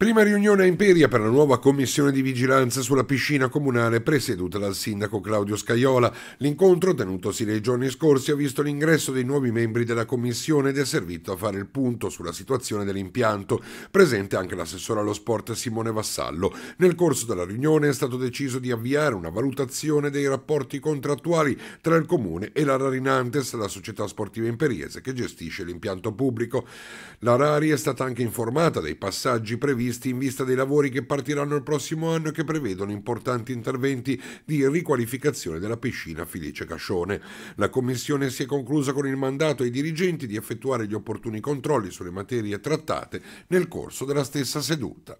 Prima riunione a Imperia per la nuova commissione di vigilanza sulla piscina comunale presieduta dal sindaco Claudio Scaiola. L'incontro, tenutosi nei giorni scorsi, ha visto l'ingresso dei nuovi membri della commissione ed è servito a fare il punto sulla situazione dell'impianto, presente anche l'assessore allo sport Simone Vassallo. Nel corso della riunione è stato deciso di avviare una valutazione dei rapporti contrattuali tra il comune e la Rarinantes, la società sportiva imperiese che gestisce l'impianto pubblico. La Rari è stata anche informata dei passaggi previsti previsti in vista dei lavori che partiranno il prossimo anno e che prevedono importanti interventi di riqualificazione della piscina Felice Cascione. La commissione si è conclusa con il mandato ai dirigenti di effettuare gli opportuni controlli sulle materie trattate nel corso della stessa seduta.